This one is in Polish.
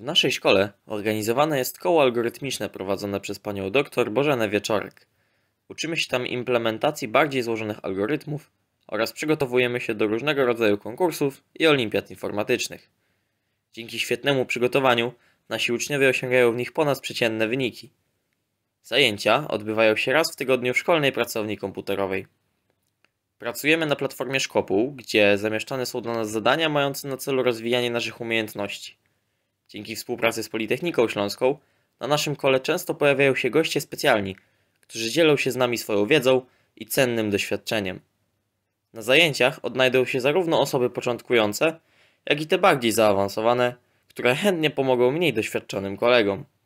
W naszej szkole organizowane jest koło algorytmiczne prowadzone przez panią doktor Bożenę Wieczorek. Uczymy się tam implementacji bardziej złożonych algorytmów oraz przygotowujemy się do różnego rodzaju konkursów i olimpiad informatycznych. Dzięki świetnemu przygotowaniu nasi uczniowie osiągają w nich ponadprzeciętne wyniki. Zajęcia odbywają się raz w tygodniu w szkolnej pracowni komputerowej. Pracujemy na platformie Szkopuł, gdzie zamieszczane są dla nas zadania mające na celu rozwijanie naszych umiejętności. Dzięki współpracy z Politechniką Śląską na naszym kole często pojawiają się goście specjalni, którzy dzielą się z nami swoją wiedzą i cennym doświadczeniem. Na zajęciach odnajdą się zarówno osoby początkujące, jak i te bardziej zaawansowane, które chętnie pomogą mniej doświadczonym kolegom.